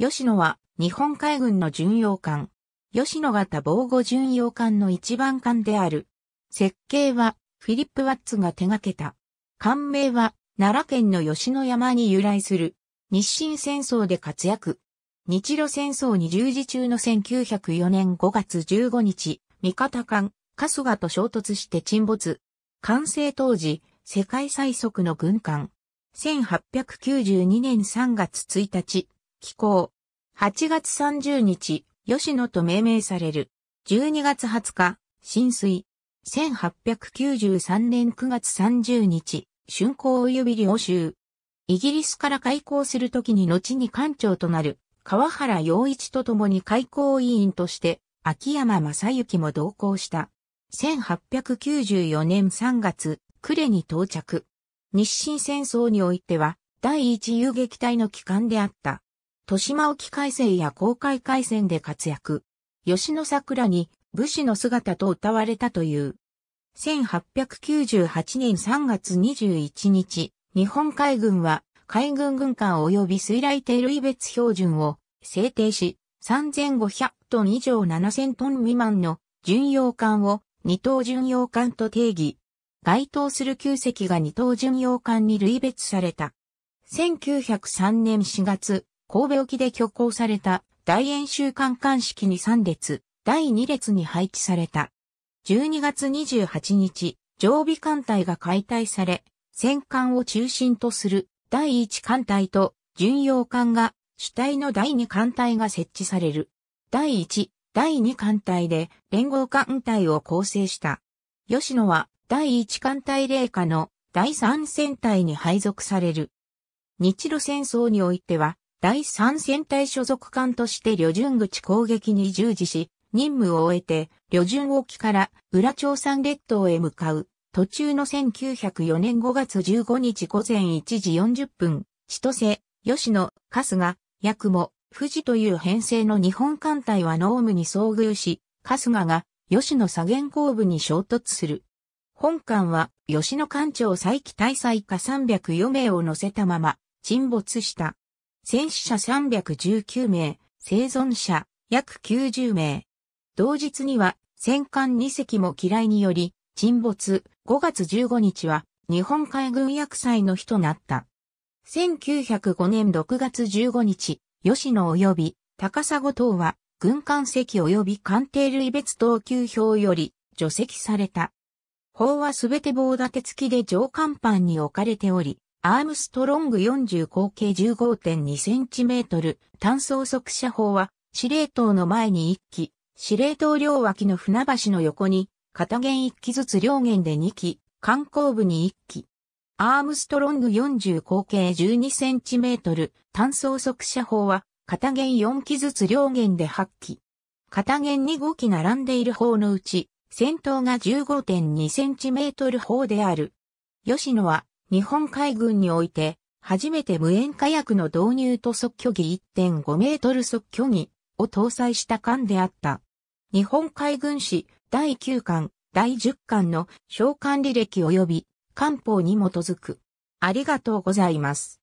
吉野は日本海軍の巡洋艦、吉野型防護巡洋艦の一番艦である。設計はフィリップ・ワッツが手掛けた。艦名は奈良県の吉野山に由来する。日清戦争で活躍。日露戦争に従事中の1904年5月15日、味方艦、春日と衝突して沈没。完成当時、世界最速の軍艦。1892年3月1日、気候。8月30日、吉野と命名される。12月20日、浸水。1893年9月30日、春光及び領州。イギリスから開港するときに後に艦長となる、川原洋一と共に開港委員として、秋山正幸も同行した。1894年3月、呉に到着。日清戦争においては、第一遊撃隊の機関であった。豊島沖海戦や航海海戦で活躍。吉野桜に武士の姿と歌われたという。1898年3月21日、日本海軍は海軍軍艦及び水雷艇類別標準を制定し、3500トン以上7000トン未満の巡洋艦を二等巡洋艦と定義。該当する旧隻が二等巡洋艦に類別された。1903年4月、神戸沖で挙行された大演習艦艦式に3列、第2列に配置された。12月28日、常備艦隊が解体され、戦艦を中心とする第1艦隊と巡洋艦が主体の第2艦隊が設置される。第1、第2艦隊で連合艦隊を構成した。吉野は第1艦隊霊下の第3戦隊に配属される。日露戦争においては第三戦隊所属艦として旅順口攻撃に従事し、任務を終えて、旅順沖から浦町山列島へ向かう。途中の1904年5月15日午前1時40分、千歳、吉野、春日、八雲、富士という編成の日本艦隊は濃霧に遭遇し、春日が吉野左舷後部に衝突する。本艦は吉野艦長再起大祭下304名を乗せたまま沈没した。戦死者319名、生存者約90名。同日には戦艦2隻も機雷により沈没5月15日は日本海軍薬祭の日となった。1905年6月15日、吉野及び高砂等は軍艦席及び艦艇類別等級表より除籍された。砲はすべて棒立て付きで上艦板に置かれており、アームストロング40口径 15.2cm 単装速射砲は司令塔の前に1機、司令塔両脇の船橋の横に片弦1機ずつ両弦で2機、観光部に1機。アームストロング40口径 12cm 単装速射砲は片弦4機ずつ両弦で8機。片弦に5機並んでいる砲のうち、先頭が 15.2cm 砲である。吉野は日本海軍において、初めて無塩火薬の導入と即距儀1.5メートル即距儀を搭載した艦であった。日本海軍史第9巻、第10巻の召喚履歴及び官報に基づく。ありがとうございます。